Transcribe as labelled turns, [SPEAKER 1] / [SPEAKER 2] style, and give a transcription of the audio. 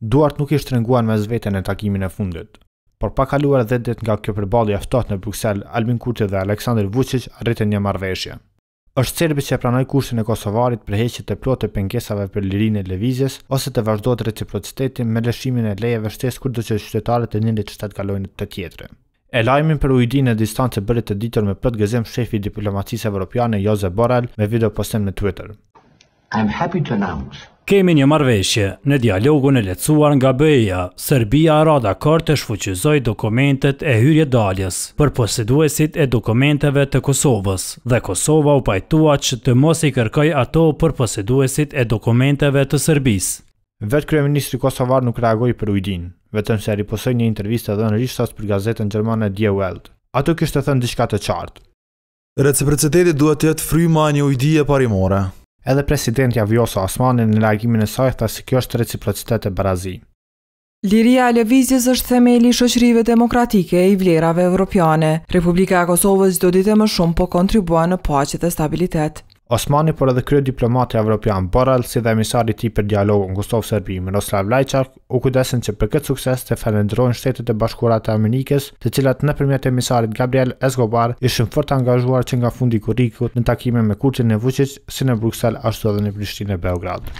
[SPEAKER 1] Duart nuk ishtë shtrënguan mes zvete në takimin e fundit. Por pa kaluar 10 ditë nga kjo përballje ftohtë në Bruksel, Albin Kurti dhe Aleksandar Vučić arritën një marrëveshje. Është Serbi që pranoi kushtin e Kosovarit për heqje të plotë pengesave për lirinë e lëvizjes ose të vazhdohet reciprociteti me lëshimin e lejeve shtesë kurdo që qytetarët e një ndër kalojnë të tjetre. E lajmin për ujdin e distancë bërit të ditur me plët gëzim shefi diplomacisë
[SPEAKER 2] evropiane Jose Borrell me video postim në Twitter. I'm happy to announce kemi një marveshje në dialogun e lecuar nga bëja, Serbia ra dhe të shfuqizoj dokumentet e hyrje daljes për poseduesit e dokumenteve të Kosovës dhe Kosova u pajtua që të mos i kërkoj ato për poseduesit e dokumenteve të Serbis.
[SPEAKER 1] Vetë Kryeministri Kosovar nuk reagoj për ujdin, vetëm se riposoj një intervjist edhe në rishtas për gazetën Gjermane Die Welt. Ato kështë të thënë dishka të qartë. Reciprocitetit duhet të jetë fryma një ujdi e parimore. Edhe presidentja vjoso Osmani në largimin e saj tha se kjo është reciprocitet e Brazil.
[SPEAKER 3] Liria e lëvizjes është themeli i shoqërive demokratike e i vlerave evropiane. Republika e Kosovës çdo ditë më shumë po kontribuan në paqet dhe stabilitet.
[SPEAKER 1] Osmani por edhe krye diplomati evropian Borrell si dhe emisari i tij për dialogun Gustav Serbi me Lajçak u kujdesen që për këtë sukses të falendrojnë Shtetet e Bashkuara të Amerikës, të cilat nëpërmjet emisarit Gabriel Escobar ishin fort angazhuar që nga fundi i kurrikut në takime me Kurtin e Vuçiç si në Bruksel ashtu edhe në Prishtinë e Beograd.